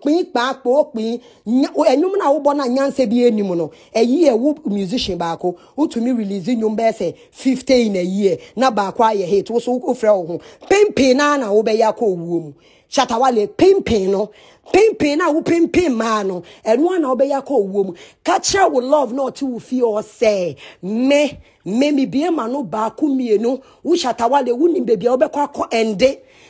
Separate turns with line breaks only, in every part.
pin kpaakpo pin enum e e na wobɔ na nyansa bi anim no nọ ɛwo musician baako wotumi release nnwom bɛyɛ sɛ fifty in a na baako ayɛ hit woso wofrɛ wo pimpin na na wobɛyɛ akɔ owuo mu shatawale pimpin no pimpin na pimpin maa no na owuo mu ma no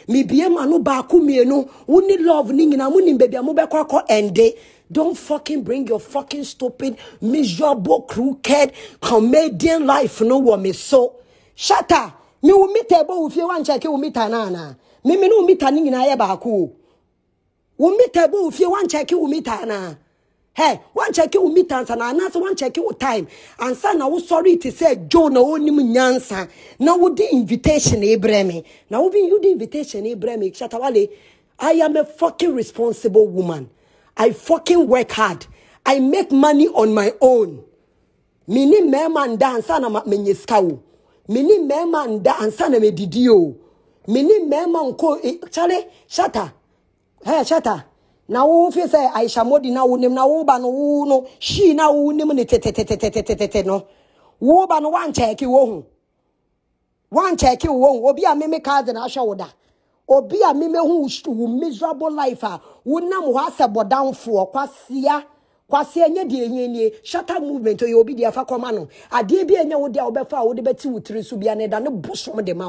mibie no baako mmienu woni love ne nyinaa munim baabi a mobɛkɔ akɔ ɛnde Don't fucking bring your fucking stupid, miserable, crooked, comedian life. No woman. So, shut up. Me will meet able if you want check you meet anana. Me me no meet anin in a baku. Will meet able if you want check you meet hey one wọn kyɛkɛ meet answer. ana anaasɛ wọn kyɛkɛ wo time ansa na sorry to say, joe na onim nyansa na wode invitation ebrɛ me na you wode invitation ebrɛ eh, me kyatawale i am a fucking responsible woman i fucking work hard i make money on my own me ni mmarima nda ansa na menye sika o me ni mmarima nda ansa na medidi o me ni mmarima eh, nko kyale shata hey shata. na wofi sɛ aisha modi na wonim na woba no wo no na wonim ne tetetetetetete no woba no wo wo obi a meme cousin wo da obi a meme wo miserable life a asɛ kwasia kwasia nye nye nie movement obi no bi enye wo wo tiri bia ne da ne de ma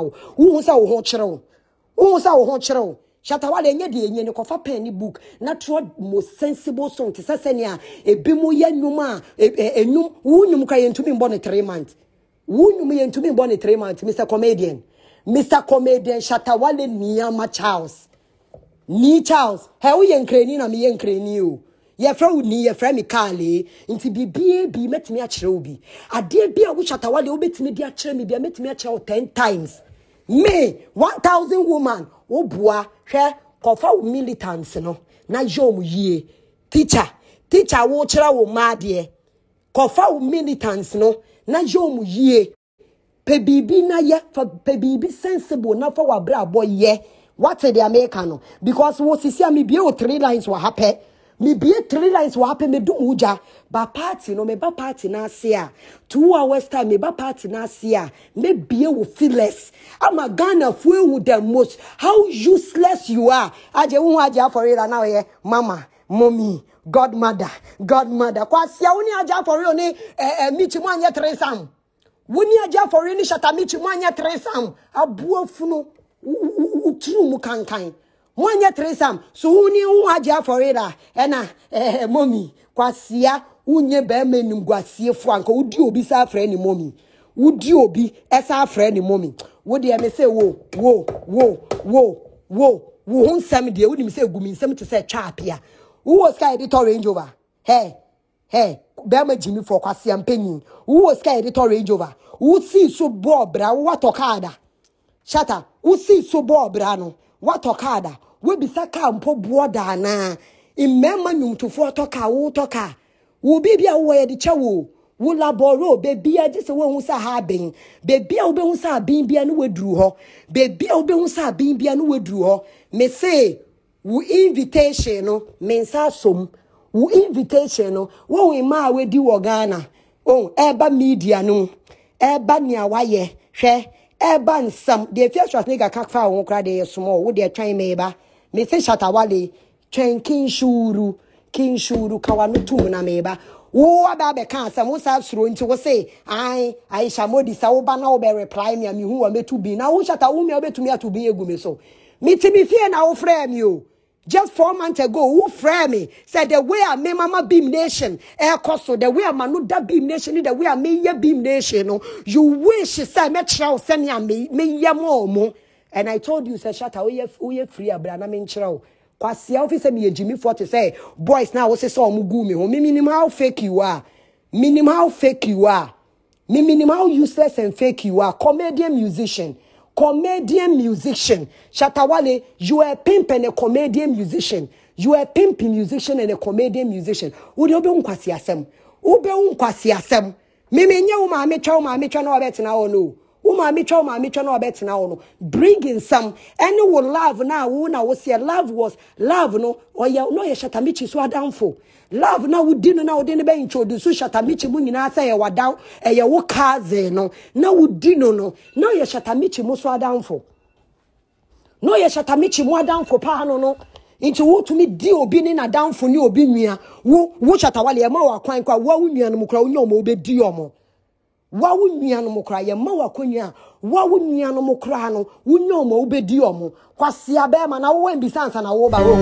shatawale enye de enye ne kɔfa pen book natural most sensible song te sɛ sɛnea ebi mu yɛ num a enum wo num ka yentumi mbɔ ne three months wo num yɛntumi mbɔ ne three months mr comedian mr comedian shatawale niyama charles ni charles hɛ woyɛ nkrani na meyɛ nkrani o yɛfrɛ wo ni yɛfrɛ me kaale nti biribia bi mɛtumi akyerɛ wo bi adeɛ bi a wohyɛ atawale wobɛtumi de akyerɛ me bi a mɛtumi akyerɛ wo ten times me one thousand woman wobua hwɛ kɔfa wo militants no na yɛ wɔn yie teacher teacher wokyerɛ wo mmaa deɛ kɔfa wo militants no na yɛ wɔn yie pɛ biribi na yɛ fa pɛ biribi sensible na fa wɔ abrabɔ yɛ wate deɛ meka no because wɔ sisi a bie wɔ three lines wɔ ha pɛ. Me mebie three lines wɔ apɛ me wo uja, ba party no me meba party no ase two hours time me meba party no ase a mebie wo a ama ghanafoɔ ehu the most how useless you are agye wo ho for afɔre ra na ɔyɛ mama mommy godmother godmother kwasia wo ne agye afɔre o ne ɛɛ mikyi mu anyɛ three sam wo ne for afɔre ne hyɛta mikyi mu anyɛ three sam aboa funu wo wo wo turu mu kankan wonyɛ tresam so woni wo agye afɔre da ɛna ɛɛ momi kwasia wonye bɛrima anim guasiefoɔ anka wodi obi saa afrɛ ne momi wodi obi ɛsa afrɛ ne momi wo deɛ me sɛ wo wo wo wo wo wo ho nsɛm deɛ wonim sɛ gu mi nsɛm te sɛ twaapea wowɔ sika yɛde tɔ range over hɛ hɛ bɛrima gyimi fɔ kwasia mpanyin wowɔ sika yɛde tɔ range over wosii so bɔɔ bra wowatɔ kaada shata wosii so bɔɔ bra no watɔ kaa da wobisa kaa mpo boɔ da anaa mmarima nnwomtofoɔ tɔ kaa wotɔ kaa wo biribi a wowɔ yɛde kyɛ wo wo labɔro beebia gye sɛ woahu sɛ ha abɛn beebia wobɛhu sɛ abɛn bia no waduru hɔ beebia wobɛhu sɛ abɛn bia no waduru hɔ mese wo invitation no me nsa asom wo invitation no wohu mmaa a wadi wɔ ghana oh ɛɛba media no mu ɛɛba nea wayɛ hwɛ ɛba nsam deɛ efi aso asene kaka fa wɔn kora deɛ yɛ somo wo deɛ twɛn mɛɛba mese shatawale twɛn kinsuuru kinsuuru kawa no tum na mɛɛba wo aba abɛka asɛm wo saa soro nti wo se ae aisha modi sa woba na wobɛ reply mi a mehu wɔ mɛtu bi na wo shata wo mia wobɛtumi ato bi egu me so mete me fie na wofrɛ me o just four months ago who frɛ me Said the way I me mama beam nation ɛkɔ eh, so the way a ma no da beam nation the way a meyɛ beam nation oh, you wish sɛ mɛkyerɛ wo me me ma ɔmo and i told you sɛ shata woyɛ woyɛ free abira na menkyerɛ wo kwasia wofi sɛ meyɛ gyimifoɔ te sɛ boys na wosɛ sɛ ɔmo gu me ho oh, me minim how fake you are minim how fake you are me minim how useless and fake you are comedian musician comedian musician. Shatawale, you a pimp and a comedian musician. You a pimp musician and a comedian musician. Udi obe unkwasi asem. Ube unkwasi asem. Mimi nye umaame chwa umaame chwa no wabeti na ono wo maame twa wo maame twa na ɔbɛtena hɔ no bring nsam ɛne wo love na wo na wo seɛ love was love no ɔyɛ na ɔyɛ shatamikyi so adamfo love na wodi no na wodi no bɛyi nkyɛn odi so shatamikyi mu nyinaa sɛ ɛyɛ wadaw ɛyɛ wo cousin no na wodi no no na ɔyɛ shatamikyi mu so adamfo na ɔyɛ shatamikyi mu adamfo paa no no nti wotumi di obi ne n'adamfo ne obi nua wo wo shatawale ɛma wɔ akwan kɔ a wo awo nua no mu kora wo nyɛ ɔmo obedi ɔmo wawo nuanom kora yɛmma wakɔnya a wawo nuanom kora no wonya ɔma wobɛdi ɔmo kwasia bɛɛma na wowɔ mbisa ansa na woba hɔ